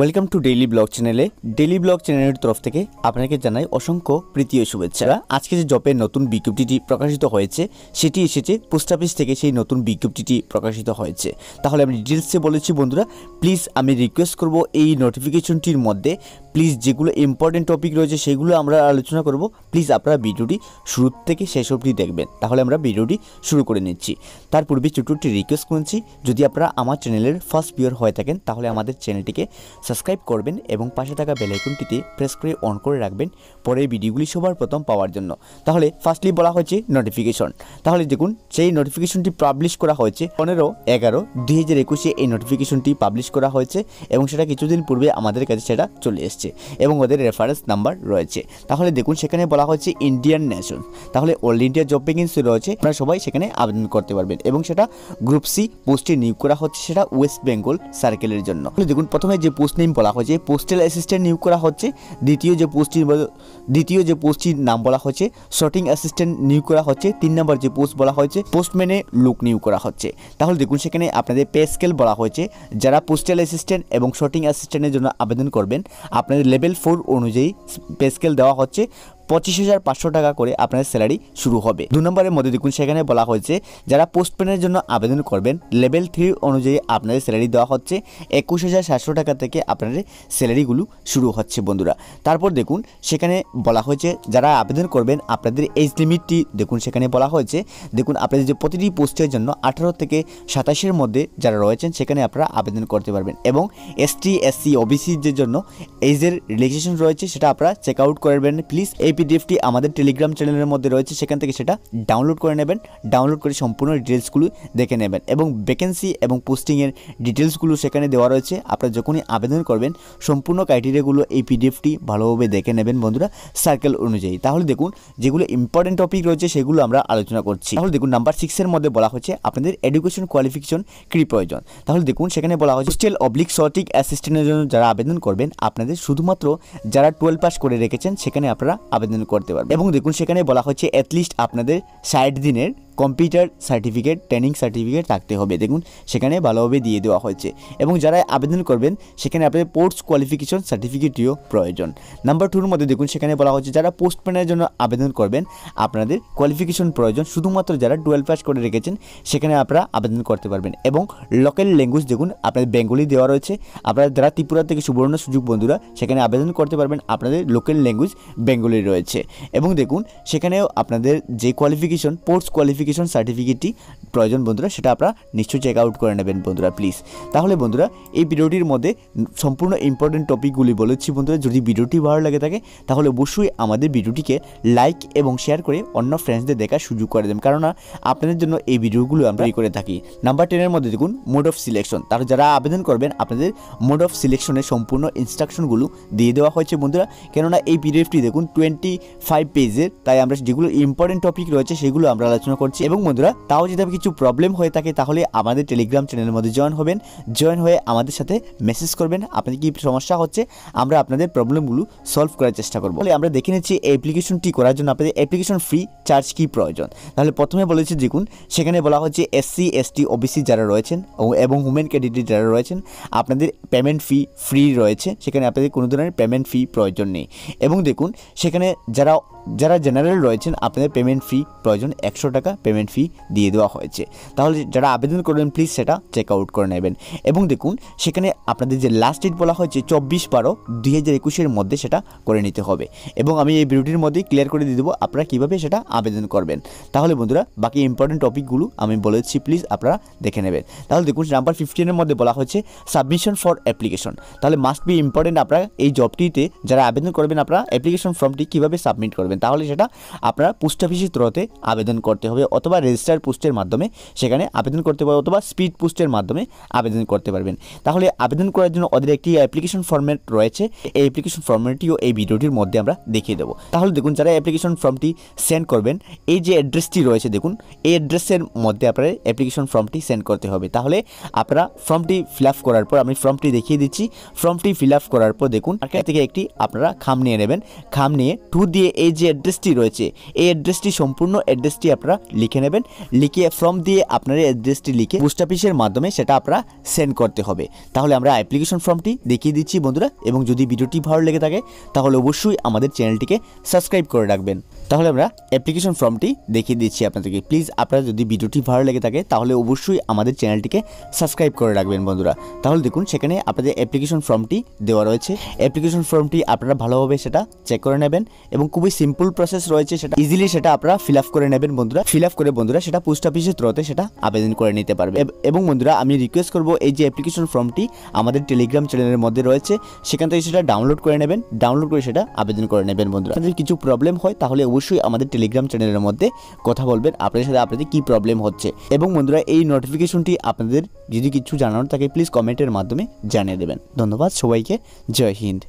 welcome to daily blog চ্যানেলে daily blog চ্যানেলের তরফ থেকে আপনাকে জানাই অসংখ্য প্রীতীয় শুভেচ্ছা আজকে যে জবের নতুন বিজ্ঞপ্তিটি প্রকাশিত হয়েছে সেটি এসেছে পোস্ট অফিস থেকে সেই নতুন বিজ্ঞপ্তিটি প্রকাশিত হয়েছে তাহলে আমি ডিটেলসে বলেছি বন্ধুরা প্লিজ আমি রিকোয়েস্ট করব এই নোটিফিকেশনটির মধ্যে প্লিজ যেগুলো ইম্পর্টেন্ট টপিক রয়েছে সেগুলো আমরা আলোচনা করব প্লিজ আপনারা ভিডিওটি শুরু থেকে শেষ অবধি দেখবেন তাহলে আমরা ভিডিওটি শুরু করে নিচ্ছি তার পূর্বে ছোট্ট একটি রিকোয়েস্ট করছি যদি আপনারা আমার চ্যানেলের ফার্স্ট ভিউর হয়ে থাকেন তাহলে আমাদের চ্যানেলটিকে সাবস্ক্রাইব করবেন এবং পাশে থাকা বেলাইকনটিতে প্রেস করে অন করে রাখবেন পরে ভিডিওগুলি সবার প্রথম পাওয়ার জন্য তাহলে ফার্স্টলি বলা হয়েছে নোটিফিকেশন তাহলে দেখুন সেই নোটিফিকেশনটি পাবলিশ করা হয়েছে পনেরো এগারো দুই হাজার একুশে এই নোটিফিকেশনটি পাবলিশ করা হয়েছে এবং সেটা কিছুদিন পূর্বে আমাদের কাছে সেটা চলে এসছে রয়েছে এবং ওদের রেফারেন্স নাম্বার রয়েছে তাহলে দেখুন সেখানে বলা হয়েছে ইন্ডিয়ান ন্যাশন তাহলে অল ইন্ডিয়া জব ভ্যাকেন্সি রয়েছে আপনারা সবাই সেখানে আবেদন করতে পারবেন এবং সেটা গ্রুপ সি পোস্টে নিয়োগ করা হচ্ছে সেটা ওয়েস্ট বেঙ্গল সার্কেলের জন্য দেখুন প্রথমে যে পোস্ট নেম বলা হয়েছে পোস্টাল অ্যাসিস্ট্যান্ট নিয়োগ করা হচ্ছে দ্বিতীয় যে পোস্টটির দ্বিতীয় যে পোস্টটির নাম বলা হয়েছে শর্টিং অ্যাসিস্ট্যান্ট নিয়োগ করা হচ্ছে তিন নম্বর যে পোস্ট বলা হয়েছে পোস্টম্যানে লোক নিয়োগ করা হচ্ছে তাহলে দেখুন সেখানে আপনাদের পে স্কেল বলা হয়েছে যারা পোস্টাল অ্যাসিস্ট্যান্ট এবং শর্টিং অ্যাসিস্ট্যান্টের জন্য আবেদন করবেন আপনাদের লেভেল ফোর অনুযায়ী পে স্কেল দেওয়া হচ্ছে পঁচিশ হাজার পাঁচশো টাকা করে আপনার স্যালারি শুরু হবে দু নম্বরের মধ্যে দেখুন সেখানে বলা হয়েছে যারা পোস্টপেনের জন্য আবেদন করবেন লেভেল থ্রি অনুযায়ী আপনাদের স্যালারি দেওয়া হচ্ছে একুশ হাজার সাতশো টাকা থেকে আপনাদের স্যালারিগুলো শুরু হচ্ছে বন্ধুরা তারপর দেখুন সেখানে বলা হয়েছে যারা আবেদন করবেন আপনাদের এজ লিমিটটি দেখুন সেখানে বলা হয়েছে দেখুন আপনাদের যে প্রতিটি পোস্টের জন্য আঠারো থেকে সাতাশের মধ্যে যারা রয়েছেন সেখানে আপনারা আবেদন করতে পারবেন এবং এসটি এসসি ওবিসিদের জন্য এজের রিলেক্সেশন রয়েছে সেটা আপনারা চেক আউট করবেন প্লিজ এই পিডিএফটি আমাদের টেলিগ্রাম চ্যানেলের মধ্যে রয়েছে সেখান থেকে সেটা ডাউনলোড করে নেবেন ডাউনলোড করে সম্পূর্ণ ডিটেলসগুলো দেখে নেবেন এবং ভ্যাকেন্সি এবং পোস্টিংয়ের ডিটেলসগুলো সেখানে দেওয়া রয়েছে আপনারা যখনই আবেদন করবেন সম্পূর্ণ ক্রাইটেরিয়াগুলো এই পিডিএফটি ভালোভাবে দেখে নেবেন বন্ধুরা সার্কেল অনুযায়ী তাহলে দেখুন যেগুলো ইম্পর্টেন্ট টপিক রয়েছে সেগুলো আমরা আলোচনা করছি তাহলে দেখুন নাম্বার সিক্সের মধ্যে বলা হচ্ছে আপনাদের এডুকেশন কোয়ালিফিকেশন কী প্রয়োজন তাহলে দেখুন সেখানে বলা হচ্ছে হোস্টেল অবলিক সঠিক অ্যাসিস্ট্যান্টের জন্য যারা আবেদন করবেন আপনাদের শুধুমাত্র যারা টুয়েলভ পাস করে রেখেছেন সেখানে আপনারা আবেদন আবেদন করতে পারবেন এবং দেখুন সেখানে বলা হচ্ছে অ্যাটলিস্ট আপনাদের ষাট দিনের কম্পিউটার সার্টিফিকেট ট্রেনিং সার্টিফিকেট থাকতে হবে দেখুন সেখানে ভালোভাবে দিয়ে দেওয়া হয়েছে এবং যারা আবেদন করবেন সেখানে আপনাদের পোস্ট কোয়ালিফিকেশন সার্টিফিকেটটিও প্রয়োজন নাম্বার টুর মধ্যে দেখুন সেখানে বলা হচ্ছে যারা পোস্টম্যানের জন্য আবেদন করবেন আপনাদের কোয়ালিফিকেশন প্রয়োজন শুধুমাত্র যারা টুয়েলভ পাস করে রেখেছেন সেখানে আপনারা আবেদন করতে পারবেন এবং লোকাল ল্যাঙ্গুয়েজ দেখুন আপনাদের বেঙ্গলি দেওয়া রয়েছে আপনারা যারা ত্রিপুরা থেকে সুবর্ণ সুযোগ বন্ধুরা সেখানে আবেদন করতে পারবেন আপনাদের লোকাল ল্যাঙ্গুয়েজ বেঙ্গলি রয়েছে এবং দেখুন সেখানেও আপনাদের যে কোয়ালিফিকেশন পোস্ট কোয়ালিফিকেশন ভেরিফিকেশন সার্টিফিকেটটি প্রয়োজন বন্ধুরা সেটা আপনারা নিশ্চয়ই চেক আউট করে নেবেন বন্ধুরা প্লিজ তাহলে বন্ধুরা এই ভিডিওটির মধ্যে সম্পূর্ণ ইম্পর্টেন্ট টপিকগুলি বলেছি বন্ধুরা যদি ভিডিওটি ভালো লাগে থাকে তাহলে অবশ্যই আমাদের ভিডিওটিকে লাইক এবং শেয়ার করে অন্য ফ্রেন্ডসদের দেখার সুযোগ করে দেবেন কারণ আপনাদের জন্য এই ভিডিওগুলো আমরা ই করে থাকি নাম্বার টেনের মধ্যে দেখুন মোড অফ সিলেকশন তার যারা আবেদন করবেন আপনাদের মোড অফ সিলেকশনের সম্পূর্ণ ইনস্ট্রাকশনগুলো দিয়ে দেওয়া হয়েছে বন্ধুরা কেননা এই পিডিএফটি দেখুন টোয়েন্টি ফাইভ পেজের তাই আমরা যেগুলো ইম্পর্টেন্ট টপিক রয়েছে সেগুলো আমরা আলোচনা করছি হচ্ছে এবং বন্ধুরা তাও যদি আপনি কিছু প্রবলেম হয়ে থাকে তাহলে আমাদের টেলিগ্রাম চ্যানেলের মধ্যে জয়েন হবেন জয়েন হয়ে আমাদের সাথে মেসেজ করবেন আপনাদের কী সমস্যা হচ্ছে আমরা আপনাদের প্রবলেমগুলো সলভ করার চেষ্টা করবো তাহলে আমরা দেখে নিচ্ছি এই অ্যাপ্লিকেশনটি করার জন্য আপনাদের অ্যাপ্লিকেশন ফ্রি চার্জ কি প্রয়োজন তাহলে প্রথমে বলেছি দেখুন সেখানে বলা হচ্ছে এসসি এসটি ওবিসি যারা রয়েছেন এবং হুমেন ক্যান্ডিডেট যারা রয়েছেন আপনাদের পেমেন্ট ফি ফ্রি রয়েছে সেখানে আপনাদের কোনো ধরনের পেমেন্ট ফি প্রয়োজন নেই এবং দেখুন সেখানে যারা যারা জেনারেল রয়েছেন আপনাদের পেমেন্ট ফি প্রয়োজন একশো টাকা পেমেন্ট ফি দিয়ে দেওয়া হয়েছে তাহলে যারা আবেদন করবেন প্লিজ সেটা চেক আউট করে নেবেন এবং দেখুন সেখানে আপনাদের যে লাস্ট ডেট বলা হয়েছে চব্বিশ বারো দুই হাজার একুশের মধ্যে সেটা করে নিতে হবে এবং আমি এই ভিডিওটির মধ্যেই ক্লিয়ার করে দিয়ে দেবো আপনারা কীভাবে সেটা আবেদন করবেন তাহলে বন্ধুরা বাকি ইম্পর্টেন্ট টপিকগুলো আমি বলেছি প্লিজ আপনারা দেখে নেবেন তাহলে দেখুন নাম্বার ফিফটিনের মধ্যে বলা হয়েছে সাবমিশন ফর অ্যাপ্লিকেশন তাহলে মাস্ট বি ইম্পর্টেন্ট আপনারা এই জবটিতে যারা আবেদন করবেন আপনারা অ্যাপ্লিকেশন ফর্মটি কীভাবে সাবমিট করবেন তাহলে সেটা আপনারা পোস্ট অফিসের থ্রোতে আবেদন করতে হবে অথবা রেজিস্টার পোস্টের মাধ্যমে সেখানে আবেদন করতে পারবেন অথবা স্পিড পোস্টের মাধ্যমে আবেদন করতে পারবেন তাহলে আবেদন করার জন্য ওদের একটি অ্যাপ্লিকেশন ফর্মেট রয়েছে এই অ্যাপ্লিকেশন ফর্মেটটিও এই ভিডিওটির মধ্যে আমরা দেখিয়ে দেবো তাহলে দেখুন যারা অ্যাপ্লিকেশন ফর্মটি সেন্ড করবেন এই যে অ্যাড্রেসটি রয়েছে দেখুন এই অ্যাড্রেসের মধ্যে আপনার অ্যাপ্লিকেশন ফর্মটি সেন্ড করতে হবে তাহলে আপনারা ফর্মটি ফিল আপ করার পর আমি ফর্মটি দেখিয়ে দিচ্ছি ফর্মটি ফিল আপ করার পর দেখুন আপনার থেকে একটি আপনারা খাম নিয়ে নেবেন খাম নিয়ে টু দিয়ে এই যে অ্যাড্রেসটি রয়েছে এই অ্যাড্রেসটি সম্পূর্ণ অ্যাড্রেসটি আপনারা লিখে নেবেন লিখে ফর্ম দিয়ে আপনার অ্যাড্রেসটি লিখে পোস্ট অফিসের মাধ্যমে সেটা আপনারা সেন্ড করতে হবে তাহলে আমরা অ্যাপ্লিকেশন ফর্মটি দেখিয়ে দিচ্ছি বন্ধুরা এবং যদি ভিডিওটি ভালো লেগে থাকে তাহলে অবশ্যই আমাদের চ্যানেলটিকে সাবস্ক্রাইব করে রাখবেন তাহলে আমরা অ্যাপ্লিকেশন ফর্মটি দেখিয়ে দিচ্ছি আপনাদেরকে প্লিজ আপনারা যদি ভিডিওটি ভালো লেগে থাকে তাহলে অবশ্যই আমাদের চ্যানেলটিকে সাবস্ক্রাইব করে রাখবেন বন্ধুরা তাহলে দেখুন সেখানে আপনাদের অ্যাপ্লিকেশন ফর্মটি দেওয়া রয়েছে অ্যাপ্লিকেশন ফর্মটি আপনারা ভালোভাবে সেটা চেক করে নেবেন এবং খুবই সিম্পল প্রসেস রয়েছে সেটা ইজিলি সেটা আপনারা ফিল করে নেবেন বন্ধুরা ফিল করে বন্ধুরা সেটা পোস্ট অফিসের থ্রোতে সেটা আবেদন করে নিতে পারবে এবং বন্ধুরা আমি রিকোয়েস্ট করব এই যে অ্যাপ্লিকেশন ফর্মটি আমাদের টেলিগ্রাম চ্যানেলের মধ্যে রয়েছে সেখান থেকে সেটা ডাউনলোড করে নেবেন ডাউনলোড করে সেটা আবেদন করে নেবেন বন্ধুরা যদি কিছু প্রবলেম হয় তাহলে অবশ্যই আমাদের টেলিগ্রাম চ্যানেলের মধ্যে কথা বলবেন আপনাদের সাথে আপনাদের কী প্রবলেম হচ্ছে এবং বন্ধুরা এই নোটিফিকেশনটি আপনাদের যদি কিছু জানানোর থাকে প্লিজ কমেন্টের মাধ্যমে জানিয়ে দেবেন ধন্যবাদ সবাইকে জয় হিন্দ